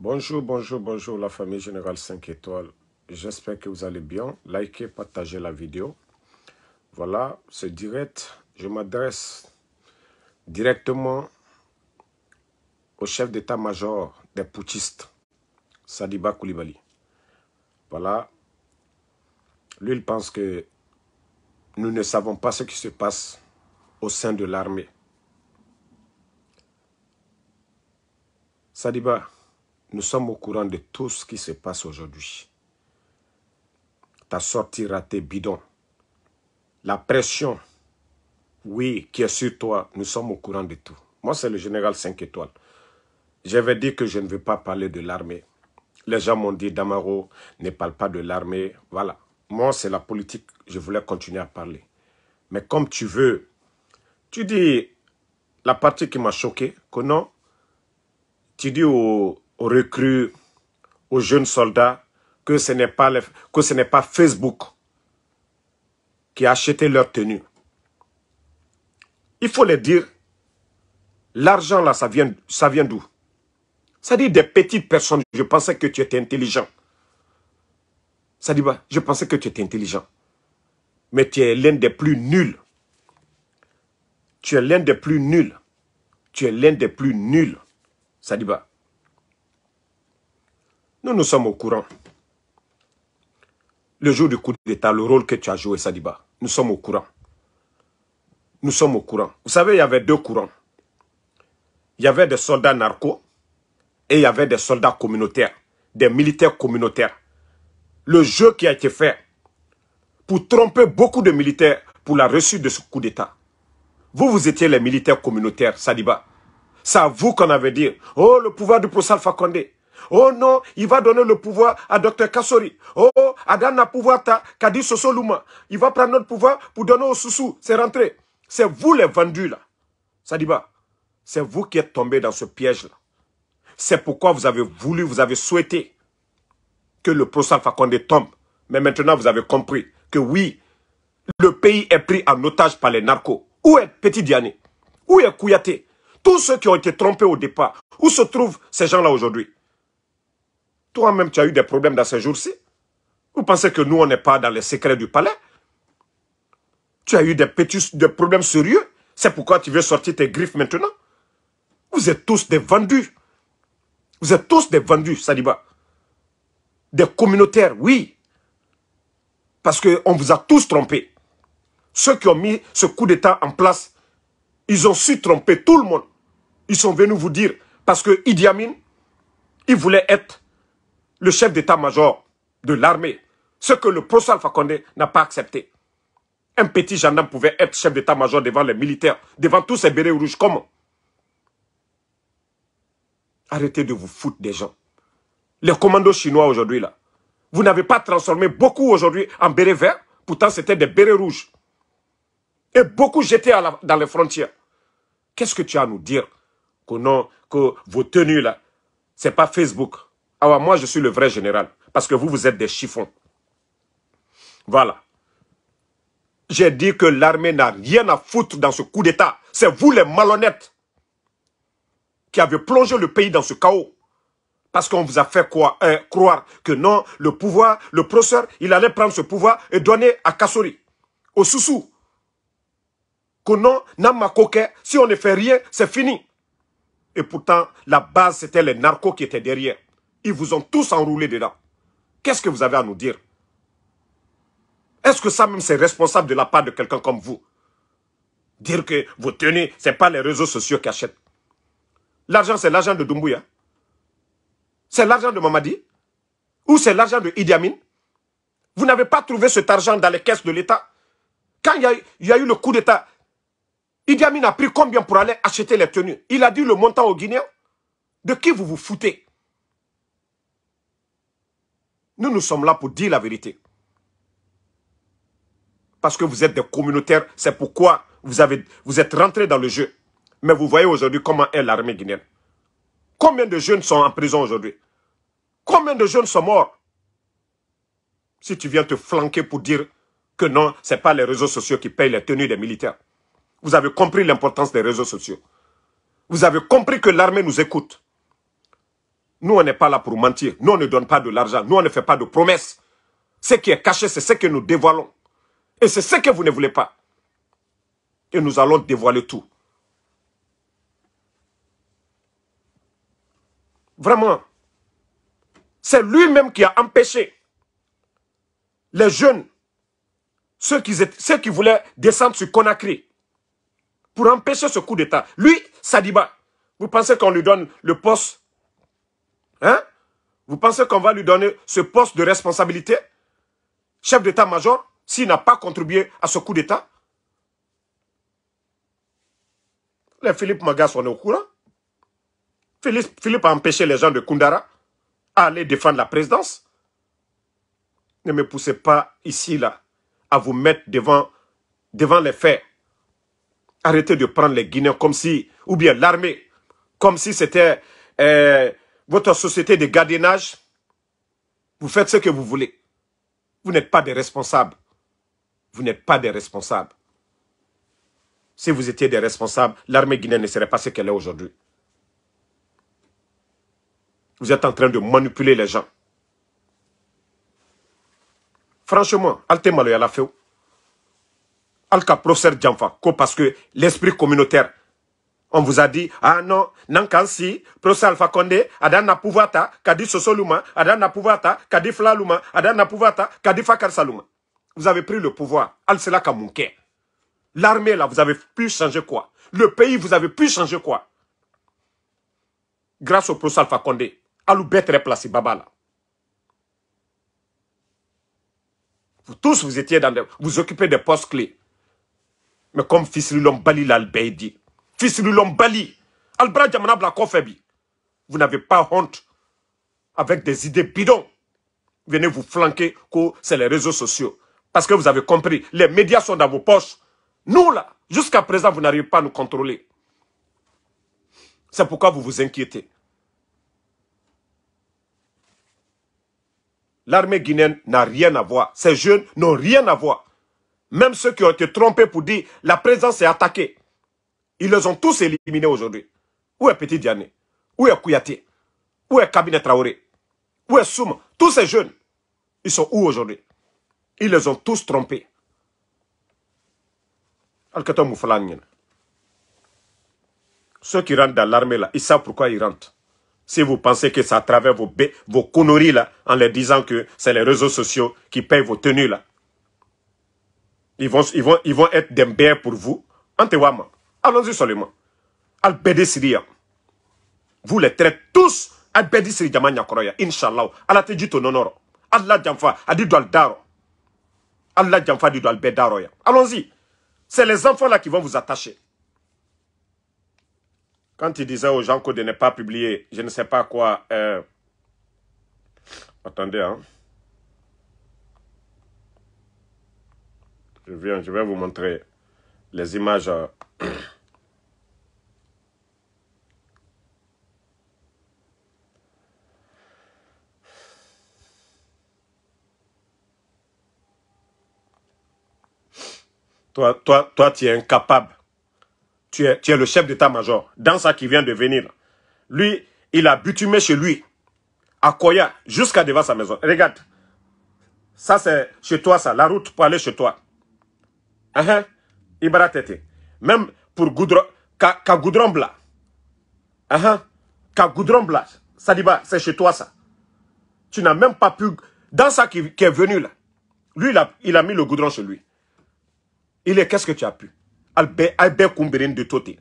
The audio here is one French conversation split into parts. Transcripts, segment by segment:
Bonjour, bonjour, bonjour la famille Générale 5 étoiles. J'espère que vous allez bien. Likez, partagez la vidéo. Voilà, c'est direct. Je m'adresse directement au chef d'état-major des putschistes, Sadiba Koulibaly. Voilà. Lui, il pense que nous ne savons pas ce qui se passe au sein de l'armée. Sadiba, nous sommes au courant de tout ce qui se passe aujourd'hui. Ta sortie ratée bidon. La pression, oui, qui est sur toi, nous sommes au courant de tout. Moi, c'est le général 5 étoiles. J'avais dit que je ne veux pas parler de l'armée. Les gens m'ont dit, Damaro, ne parle pas de l'armée. Voilà. Moi, c'est la politique. Je voulais continuer à parler. Mais comme tu veux, tu dis la partie qui m'a choqué, que non, tu dis au aux recrues, aux jeunes soldats, que ce n'est pas, que ce n'est pas Facebook qui a acheté leur tenue. Il faut le dire, l'argent là, ça vient, ça vient d'où Ça dit des petites personnes, je pensais que tu étais intelligent. Ça dit, bah, je pensais que tu étais intelligent. Mais tu es l'un des plus nuls. Tu es l'un des plus nuls. Tu es l'un des plus nuls. Ça dit bah. Nous nous sommes au courant. Le jour du coup d'État, le rôle que tu as joué, Sadiba, nous sommes au courant. Nous sommes au courant. Vous savez, il y avait deux courants. Il y avait des soldats narcos et il y avait des soldats communautaires, des militaires communautaires. Le jeu qui a été fait pour tromper beaucoup de militaires pour la reçue de ce coup d'État. Vous, vous étiez les militaires communautaires, Sadiba. C'est à vous qu'on avait dit, oh, le pouvoir du professeur Fakonde. Oh non, il va donner le pouvoir à Dr Kassori. Oh, Adana le pouvoir Kadi Sosoluma. Il va prendre notre pouvoir pour donner au Soussou. C'est rentré. C'est vous les vendus là. Sadiba, c'est vous qui êtes tombés dans ce piège là. C'est pourquoi vous avez voulu, vous avez souhaité que le procès Fakonde tombe. Mais maintenant, vous avez compris que oui, le pays est pris en otage par les narcos. Où est Petit Diané Où est Kouyaté Tous ceux qui ont été trompés au départ, où se trouvent ces gens-là aujourd'hui toi-même, tu as eu des problèmes dans ces jours-ci. Vous pensez que nous, on n'est pas dans les secrets du palais Tu as eu des petits des problèmes sérieux C'est pourquoi tu veux sortir tes griffes maintenant Vous êtes tous des vendus. Vous êtes tous des vendus, Saliba. Des communautaires, oui. Parce qu'on vous a tous trompés. Ceux qui ont mis ce coup d'État en place, ils ont su tromper tout le monde. Ils sont venus vous dire, parce que Idi Amin, il voulait être le chef d'état-major de l'armée, ce que le professeur Fakonde n'a pas accepté. Un petit gendarme pouvait être chef d'état-major devant les militaires, devant tous ces bérets rouges. Comment Arrêtez de vous foutre des gens. Les commandos chinois aujourd'hui, là, vous n'avez pas transformé beaucoup aujourd'hui en bérets verts, pourtant c'était des bérets rouges. Et beaucoup jetés dans les frontières. Qu'est-ce que tu as à nous dire que non, que vos tenues là, c'est pas Facebook, alors ah moi, je suis le vrai général. Parce que vous, vous êtes des chiffons. Voilà. J'ai dit que l'armée n'a rien à foutre dans ce coup d'État. C'est vous les malhonnêtes qui avez plongé le pays dans ce chaos. Parce qu'on vous a fait croire hein, que non, le pouvoir, le professeur, il allait prendre ce pouvoir et donner à Kassori, au Soussou. Que non, Namakoke, si on ne fait rien, c'est fini. Et pourtant, la base, c'était les narcos qui étaient derrière. Ils vous ont tous enroulé dedans. Qu'est-ce que vous avez à nous dire Est-ce que ça même c'est responsable de la part de quelqu'un comme vous Dire que vos tenues, ce n'est pas les réseaux sociaux qui achètent. L'argent, c'est l'argent de Doumbouya. C'est l'argent de Mamadi. Ou c'est l'argent de Idi Amin. Vous n'avez pas trouvé cet argent dans les caisses de l'État. Quand il y, a, il y a eu le coup d'État, Idi Amin a pris combien pour aller acheter les tenues Il a dit le montant aux Guinéens. De qui vous vous foutez nous, nous sommes là pour dire la vérité. Parce que vous êtes des communautaires, c'est pourquoi vous, avez, vous êtes rentrés dans le jeu. Mais vous voyez aujourd'hui comment est l'armée guinéenne. Combien de jeunes sont en prison aujourd'hui Combien de jeunes sont morts Si tu viens te flanquer pour dire que non, ce n'est pas les réseaux sociaux qui payent les tenues des militaires. Vous avez compris l'importance des réseaux sociaux. Vous avez compris que l'armée nous écoute. Nous, on n'est pas là pour mentir. Nous, on ne donne pas de l'argent. Nous, on ne fait pas de promesses. Ce qui est caché, c'est ce que nous dévoilons. Et c'est ce que vous ne voulez pas. Et nous allons dévoiler tout. Vraiment. C'est lui-même qui a empêché les jeunes, ceux qui, ceux qui voulaient descendre sur Conakry, pour empêcher ce coup d'État. Lui, Sadiba, vous pensez qu'on lui donne le poste Hein Vous pensez qu'on va lui donner ce poste de responsabilité Chef d'état-major, s'il n'a pas contribué à ce coup d'état Les Philippe Magas, on est au courant. Philippe, a empêché les gens de Kundara à aller défendre la présidence. Ne me poussez pas ici, là, à vous mettre devant, devant les faits. Arrêtez de prendre les Guinéens comme si, ou bien l'armée, comme si c'était euh, votre société de gardiennage, vous faites ce que vous voulez. Vous n'êtes pas des responsables. Vous n'êtes pas des responsables. Si vous étiez des responsables, l'armée guinéenne ne serait pas ce qu'elle est aujourd'hui. Vous êtes en train de manipuler les gens. Franchement, Alte fait. Al Capro parce que l'esprit communautaire, on vous a dit, ah non, Nankansi, Prosa Alpha Condé, Adana Pouvata, Kadi Sosoluma, Adana Pouvata, Kadi Flaluma, Adana Pouvata, Kadi Fakar Saluma. Vous avez pris le pouvoir. al cela L'armée, là, vous avez pu changer quoi Le pays, vous avez pu changer quoi Grâce au Prosa Alpha Condé, Betre baba Babala. Vous tous, vous étiez dans des, vous occupez des postes clés. Mais comme Fils l'homme, Balil al Fils de vous n'avez pas honte avec des idées bidons venez vous flanquer que c'est les réseaux sociaux parce que vous avez compris les médias sont dans vos poches nous là jusqu'à présent vous n'arrivez pas à nous contrôler c'est pourquoi vous vous inquiétez l'armée guinéenne n'a rien à voir ces jeunes n'ont rien à voir même ceux qui ont été trompés pour dire la présence est attaquée ils les ont tous éliminés aujourd'hui. Où est Petit Diané Où est Kouyaté Où est Cabinet Traoré Où est Souma Tous ces jeunes, ils sont où aujourd'hui Ils les ont tous trompés. Ceux qui rentrent dans l'armée là, ils savent pourquoi ils rentrent. Si vous pensez que c'est à travers vos, conneries là, en leur disant que c'est les réseaux sociaux qui payent vos tenues là, ils vont, ils vont, ils vont être des pour vous. Antewama. Allons-y seulement. Al-Bedi Siria. Vous les traitez tous. al Siri Jaman Yakoroya. Inch'Allah. Allah te dit ton honneur. Allah djamfa, a al Daro. Allah Jamfa al Daro. Allons-y. C'est les enfants là qui vont vous attacher. Quand il disait aux gens que de ne pas publier, je ne sais pas quoi. Euh, attendez, hein. Je viens, je vais vous montrer les images euh, toi, toi, toi, tu es incapable. Tu es, tu es le chef d'état-major. Dans ça qui vient de venir. Lui, il a butumé chez lui. À Koya, jusqu'à devant sa maison. Regarde. Ça, c'est chez toi, ça. La route pour aller chez toi. Uh Même pour goudron, ka, goudron ça. Ah, ah. goudron Sadiba, c'est chez toi ça. Tu n'as même pas pu... Dans ça qui, est venu là, lui, il a, il a, mis le goudron chez lui. Il est, qu'est-ce que tu as pu Albert, Albert de Toté.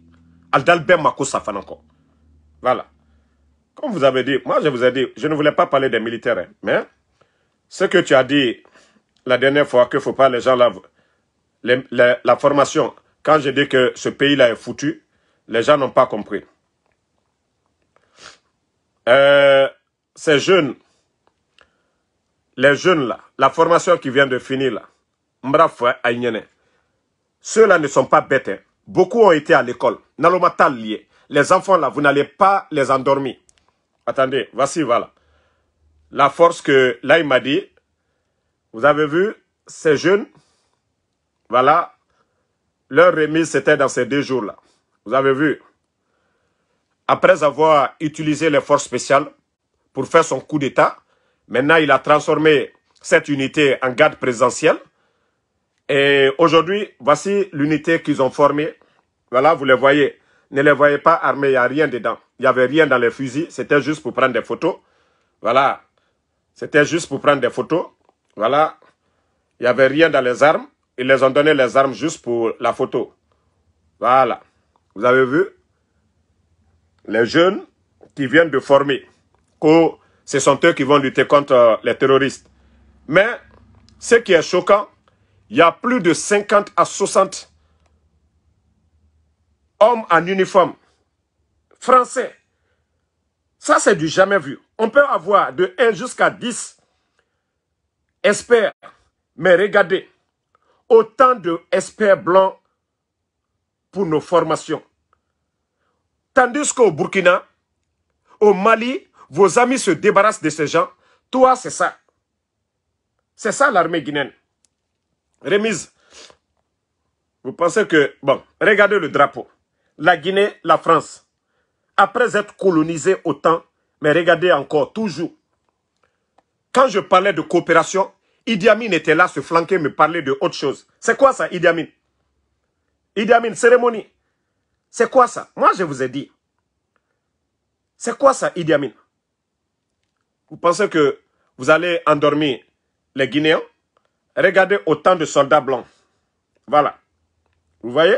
Aldalbert Mako encore. Voilà. Comme vous avez dit, moi je vous ai dit, je ne voulais pas parler des militaires, hein, mais ce que tu as dit la dernière fois, que faut pas les gens, la, la formation, quand j'ai dit que ce pays-là est foutu, les gens n'ont pas compris. Euh, ces jeunes, les jeunes là, la formation qui vient de finir là, ceux-là ne sont pas bêtes. Hein. Beaucoup ont été à l'école. Les enfants là, vous n'allez pas les endormir. Attendez, voici, voilà. La force que là, il m'a dit, vous avez vu, ces jeunes, voilà, leur remise, c'était dans ces deux jours-là. Vous avez vu Après avoir utilisé les forces spéciales pour faire son coup d'État, maintenant il a transformé cette unité en garde présidentielle. Et aujourd'hui, voici l'unité qu'ils ont formée. Voilà, vous les voyez. Ne les voyez pas armés, il n'y a rien dedans. Il n'y avait rien dans les fusils, c'était juste pour prendre des photos. Voilà, c'était juste pour prendre des photos. Voilà, il n'y avait rien dans les armes ils les ont donné les armes juste pour la photo. Voilà. Vous avez vu Les jeunes qui viennent de former, oh, ce sont eux qui vont lutter contre euh, les terroristes. Mais ce qui est choquant, il y a plus de 50 à 60 hommes en uniforme français. Ça, c'est du jamais vu. On peut avoir de 1 jusqu'à 10 experts. Mais regardez, autant experts blancs pour nos formations. Tandis qu'au Burkina, au Mali, vos amis se débarrassent de ces gens. Toi, c'est ça. C'est ça l'armée guinéenne. Remise. Vous pensez que... Bon, regardez le drapeau. La Guinée, la France. Après être colonisée autant, mais regardez encore, toujours. Quand je parlais de coopération, Idi Amin était là, se flanquer, me parler de autre chose. C'est quoi ça, Idi Amin Idi Amin, cérémonie. C'est quoi ça Moi, je vous ai dit. C'est quoi ça, Idi Amin Vous pensez que vous allez endormir les Guinéens Regardez autant de soldats blancs. Voilà. Vous voyez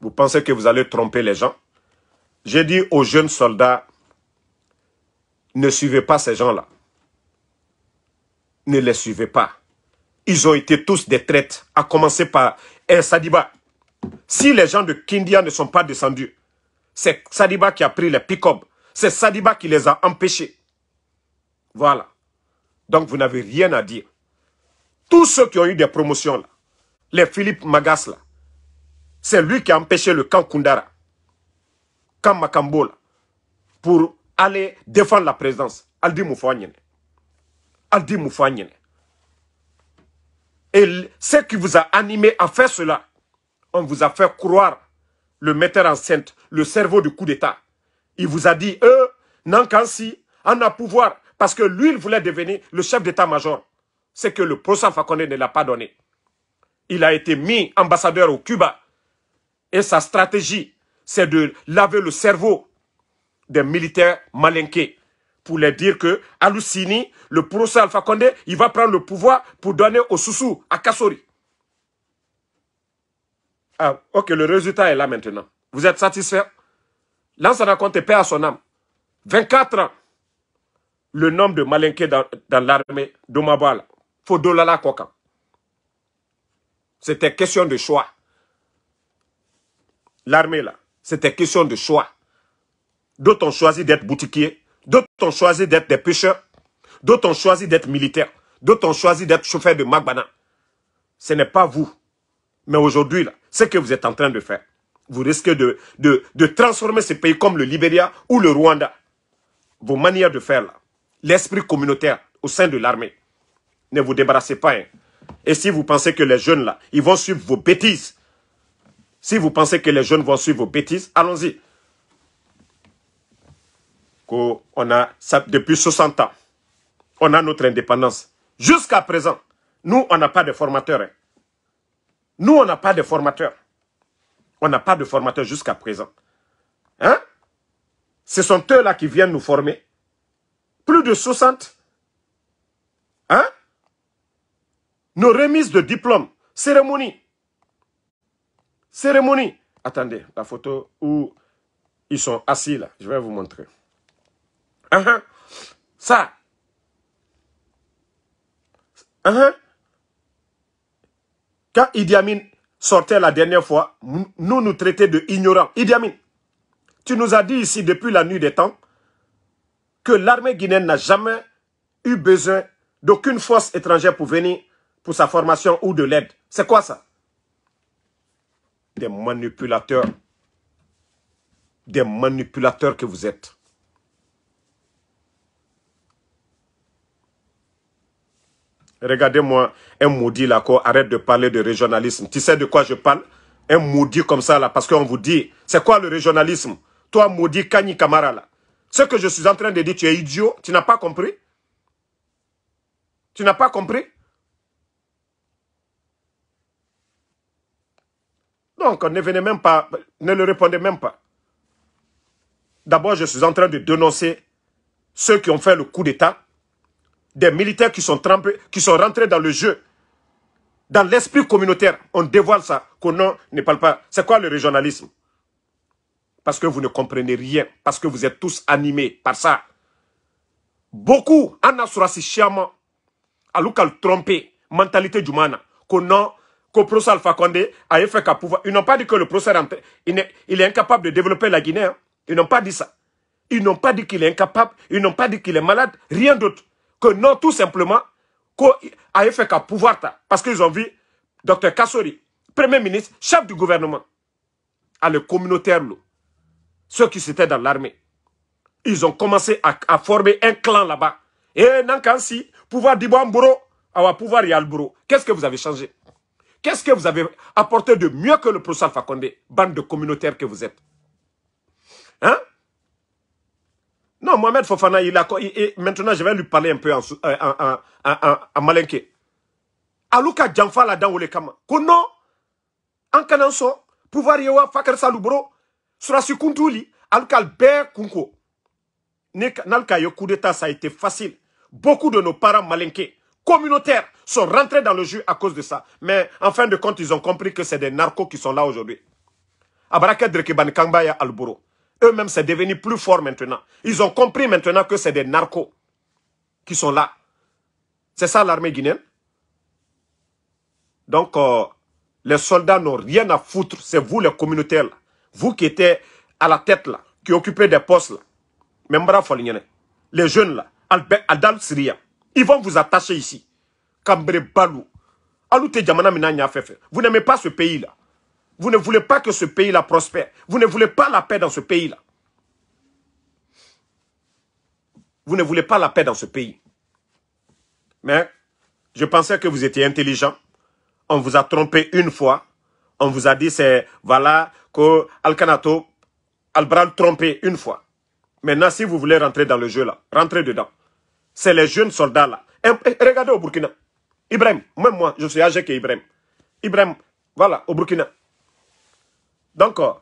Vous pensez que vous allez tromper les gens J'ai dit aux jeunes soldats ne suivez pas ces gens-là. Ne les suivez pas. Ils ont été tous des traîtres. à commencer par un Sadiba. Si les gens de Kindia ne sont pas descendus, c'est Sadiba qui a pris les pick-up. C'est Sadiba qui les a empêchés. Voilà. Donc vous n'avez rien à dire. Tous ceux qui ont eu des promotions, là, les Philippe Magas, c'est lui qui a empêché le camp Kundara, camp Makambo, pour Aller défendre la présidence aldi Moufouanine. aldi Moufouanine. et ce qui vous a animé à faire cela on vous a fait croire le metteur en le cerveau du coup d'état il vous a dit eux Nankansi en a pouvoir parce que lui il voulait devenir le chef d'état-major c'est que le professeur Fakonde ne l'a pas donné il a été mis ambassadeur au Cuba et sa stratégie c'est de laver le cerveau des militaires malinqués pour leur dire que Aloussini, le procès Alpha Condé, il va prendre le pouvoir pour donner au Soussou, à Kassori. Ah, ok, le résultat est là maintenant. Vous êtes satisfait ça raconte paix à son âme. 24 ans. Le nombre de malinqués dans, dans l'armée d'Omabala, Fodolala coca. C'était question de choix. L'armée là, c'était question de choix. D'autres ont choisi d'être boutiquiers. D'autres ont choisi d'être des pêcheurs. D'autres ont choisi d'être militaires. D'autres ont choisi d'être chauffeurs de Magbana. Ce n'est pas vous. Mais aujourd'hui, ce que vous êtes en train de faire, vous risquez de, de, transformer ce pays comme le Libéria ou le Rwanda. Vos manières de faire, l'esprit communautaire au sein de l'armée, ne vous débarrassez pas. Hein. Et si vous pensez que les jeunes, là, ils vont suivre vos bêtises, si vous pensez que les jeunes vont suivre vos bêtises, allons-y. On a, ça, depuis 60 ans, on a notre indépendance. Jusqu'à présent, nous, on n'a pas de formateurs. Hein. Nous, on n'a pas de formateurs. On n'a pas de formateurs jusqu'à présent. Hein? Ce sont eux-là qui viennent nous former. Plus de 60. Hein? Nos remises de diplômes, Cérémonie Cérémonie Attendez, la photo où ils sont assis là, je vais vous montrer. Ça. Uh-huh. Uh-huh. Quand Idi Amin sortait la dernière fois, nous nous traitait de ignorants. Idi Amin, tu nous as dit ici depuis la nuit des temps que l'armée guinéenne n'a jamais eu besoin d'aucune force étrangère pour venir pour sa formation ou de l'aide. C'est quoi ça Des manipulateurs. Des manipulateurs que vous êtes. Regardez-moi un maudit là, Arrête de parler de régionalisme. Tu sais de quoi je parle Un maudit comme ça là, parce qu'on vous dit, c'est quoi le régionalisme Toi, maudit Kani Kamara là. Ce que je suis en train de dire, tu es idiot. Tu n'as pas compris Tu n'as pas compris Donc, ne venez même pas, ne le répondez même pas. D'abord, je suis en train de dénoncer ceux qui ont fait le coup d'État des militaires qui sont, trempés, qui sont rentrés dans le jeu. Dans l'esprit communautaire, on dévoile ça, qu'on ne parle pas. C'est quoi le régionalisme Parce que vous ne comprenez rien, parce que vous êtes tous animés par ça. Beaucoup, chiamant, à l'oukal trompé, mentalité du mana, qu'on que le procès Alpha Condé a fait qu'à pouvoir. Ils n'ont pas dit que le procès il est, incapable de développer la Guinée. Hein. Ils n'ont pas dit ça. Ils n'ont pas dit qu'il est incapable. Ils n'ont pas dit qu'il est malade. Rien d'autre que non, tout simplement, a fait qu'à pouvoir parce qu'ils ont vu Dr Kassori, Premier ministre, chef du gouvernement, à le communautaire, ceux qui étaient dans l'armée. Ils ont commencé à, former un clan là-bas. Et si pouvoir Dibamboro, avoir ah pouvoir Yalbro. Qu'est-ce que vous avez changé Qu'est-ce que vous avez apporté de mieux que le professeur Fakonde, bande de communautaires que vous êtes Hein non, Mohamed Fofana, il a... maintenant, je vais lui parler un peu en, euh, en, en, en Aluka Djanfa là dans le Kama. Kono, en Kananso, pouvoir yéwa, Fakar sera sur Kuntuli, Aluka Albert Kunko. Nalka yo coup d'état, ça a été facile. Beaucoup de nos parents malinqués, communautaires, sont rentrés dans le jeu à cause de ça. Mais en fin de compte, ils ont compris que c'est des narcos qui sont là aujourd'hui. Abaraka Drekebani Kambaya Alboro eux-mêmes, c'est devenu plus fort maintenant. Ils ont compris maintenant que c'est des narcos qui sont là. C'est ça l'armée guinéenne. Donc, euh, les soldats n'ont rien à foutre. C'est vous les communautaires, là. Vous qui étiez à la tête, là, qui occupez des postes, là. bravo, Les jeunes, là, Albert Adal Syria, ils vont vous attacher ici. Cambre Balou. Vous n'aimez pas ce pays-là. Vous ne voulez pas que ce pays-là prospère. Vous ne voulez pas la paix dans ce pays-là. Vous ne voulez pas la paix dans ce pays. Mais je pensais que vous étiez intelligent. On vous a trompé une fois. On vous a dit c'est voilà que al Albral trompé une fois. Maintenant, si vous voulez rentrer dans le jeu là, rentrez dedans. C'est les jeunes soldats là. regardez au Burkina. Ibrahim, même moi, je suis âgé Ibrahim. Ibrahim, voilà, au Burkina. Donc, euh,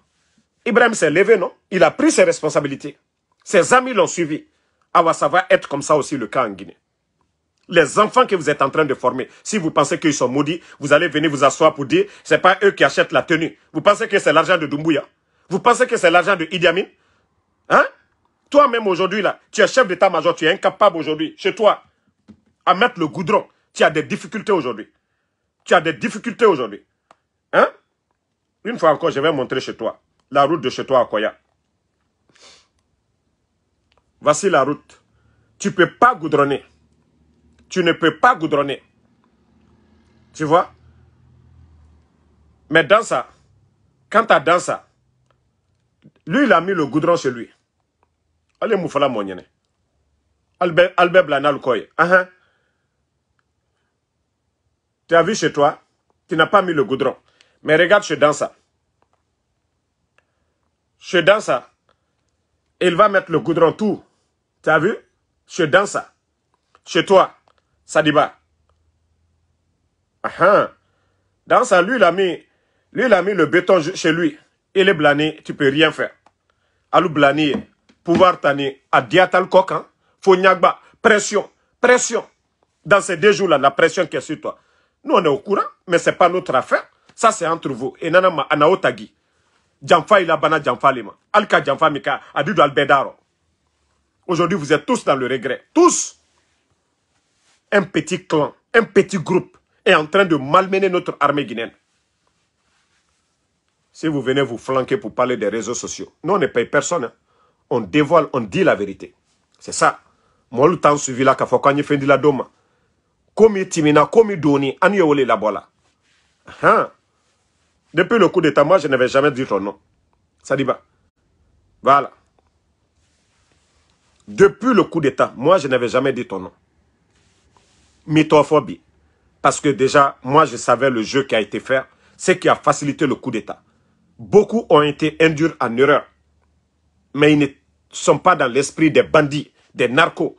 Ibrahim s'est levé, non Il a pris ses responsabilités. Ses amis l'ont suivi. Alors, ah ça va être comme ça aussi le cas en Guinée. Les enfants que vous êtes en train de former, si vous pensez qu'ils sont maudits, vous allez venir vous asseoir pour dire, c'est pas eux qui achètent la tenue. Vous pensez que c'est l'argent de Doumbouya Vous pensez que c'est l'argent de Idi Hein Toi-même aujourd'hui, là, tu es chef d'état-major, tu es incapable aujourd'hui, chez toi, à mettre le goudron. Tu as des difficultés aujourd'hui. Tu as des difficultés aujourd'hui. Hein une fois encore, je vais montrer chez toi. La route de chez toi à Koya. Voici la route. Tu ne peux pas goudronner. Tu ne peux pas goudronner. Tu vois Mais dans ça, quand tu as dans ça, lui, il a mis le goudron chez lui. Allez, Moufala mon albe, Albert Blanal Koy. Ah, ah. Tu as vu chez toi, tu n'as pas mis le goudron. Mais regarde chez Dansa. Chez ça. il va mettre le goudron tout. Tu as vu Chez ça. Chez toi, Sadiba. Ah ça, lui, il a mis, lui, il a mis le béton chez lui. Il est blané. tu peux rien faire. Alou blanier, pouvoir tani, adiatal coquin, hein? pression, pression. Dans ces deux jours-là, la pression qui est sur toi. Nous, on est au courant, mais ce n'est pas notre affaire. Ça, c'est entre vous. Et nanama, anaotagi. a bana Alka jamfa mika, adudu albedaro. Aujourd'hui, vous êtes tous dans le regret. Tous. Un petit clan, un petit groupe est en train de malmener notre armée guinéenne. Si vous venez vous flanquer pour parler des réseaux sociaux, nous, on ne paye personne. Hein. On dévoile, on dit la vérité. C'est ça. Moi, le temps suivi là, fendi la doma. Komi timina, komi doni, anye wole la bola. Hein? Depuis le coup d'État, moi, je n'avais jamais dit ton nom. Ça va Voilà. Depuis le coup d'État, moi, je n'avais jamais dit ton nom. Mythophobie. Parce que déjà, moi, je savais le jeu qui a été fait, ce qui a facilité le coup d'État. Beaucoup ont été induits en erreur. Mais ils ne sont pas dans l'esprit des bandits, des narcos.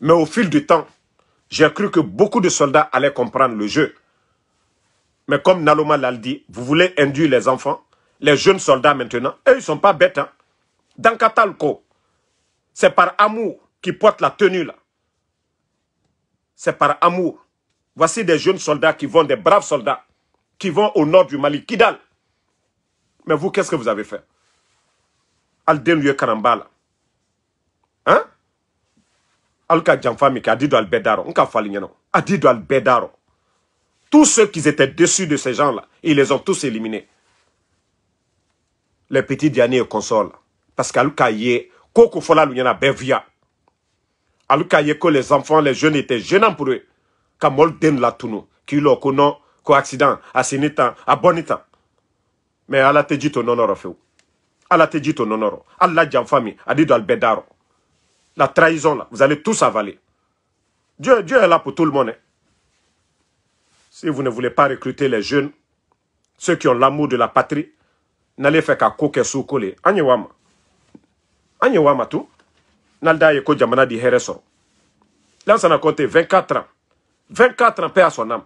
Mais au fil du temps, j'ai cru que beaucoup de soldats allaient comprendre le jeu. Mais comme Naloma l'a dit, vous voulez induire les enfants, les jeunes soldats maintenant, eux, ils ne sont pas bêtes. Hein. Dans Katalko, c'est par amour qu'ils portent la tenue là. C'est par amour. Voici des jeunes soldats qui vont, des braves soldats, qui vont au nord du Mali, Kidal. Mais vous, qu'est-ce que vous avez fait Alden Lieu Karambala. Hein Alka Djanfami qui a albedaro On tous ceux qui étaient dessus de ces gens-là, ils les ont tous éliminés. Les petits Diani et consoles. Parce qu'Alukaye, a Lunyana Bevia. Alukaye, que les enfants, les jeunes étaient jeunes pour eux. Kamol Den Latuno, qui l'ont connu, qu'au accident, à Sinitan, à Bonitan. Mais Allah te dit ton honneur, Féou. Allah te dit ton honneur. Allah dit en famille, Adido La trahison, là, vous allez tous avaler. Dieu, Dieu est là pour tout le monde. Hein. Si vous ne voulez pas recruter les jeunes, ceux qui ont l'amour de la patrie, n'allez faire qu'à coquer sous soukole. Anyewama. Anyewama tout. naldaye yeko jamana di Là, ça a compté 24 ans. 24 ans, paix à son âme.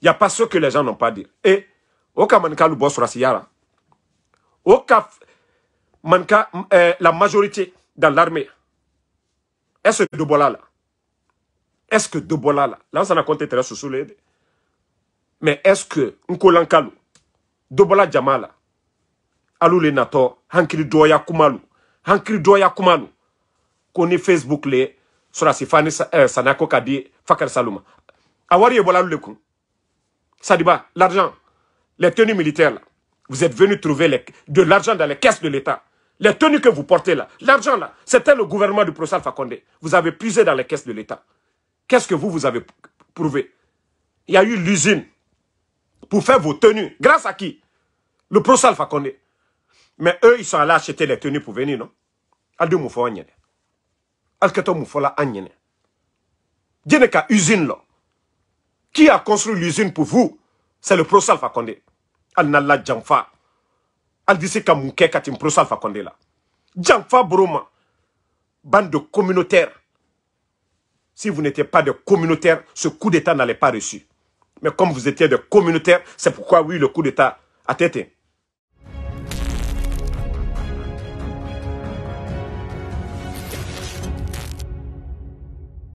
Il n'y a pas ce que les gens n'ont pas dit. Et, au cas manka boss rasiyara. Eh, la majorité dans l'armée. Est-ce que Dubola là Est-ce que Dubola là Là, ça a compté très sous mais est-ce que dɔ Dobola Djamala, Alou Lenato, le Nato, Koumalou, Hankri kuma Hankri doya facebook le sur la euh, sanako Kadi, Fakar Salouma. Awari ma a sadiba l'argent les tenues militaires vous êtes venus trouver de l'argent dans les caisses de l'état les tenues que vous portez là l'argent là c'était le gouvernement du professeur Fakonde vous avez puisé dans les caisses de l'état qu'est-ce que vous vous avez prouvé il y a eu l'usine pour faire vos tenues. Grâce à qui Le professeur Alpha Condé. Mais eux, ils sont allés acheter les tenues pour venir, non Aldo Moufo fait Alkato Moufo la Djeneka usine là. Qui a construit l'usine pour vous C'est le professeur Alpha Condé. Al-Nalla Djamfa. Al-Dissé Kamouke Katim professeur Alpha Condé là. Djamfa Broma. Bande de communautaires. Si vous n'étiez pas de communautaires, ce coup d'État n'allait pas reçu. Mais comme vous étiez des communautaires, c'est pourquoi, oui, le coup d'État a été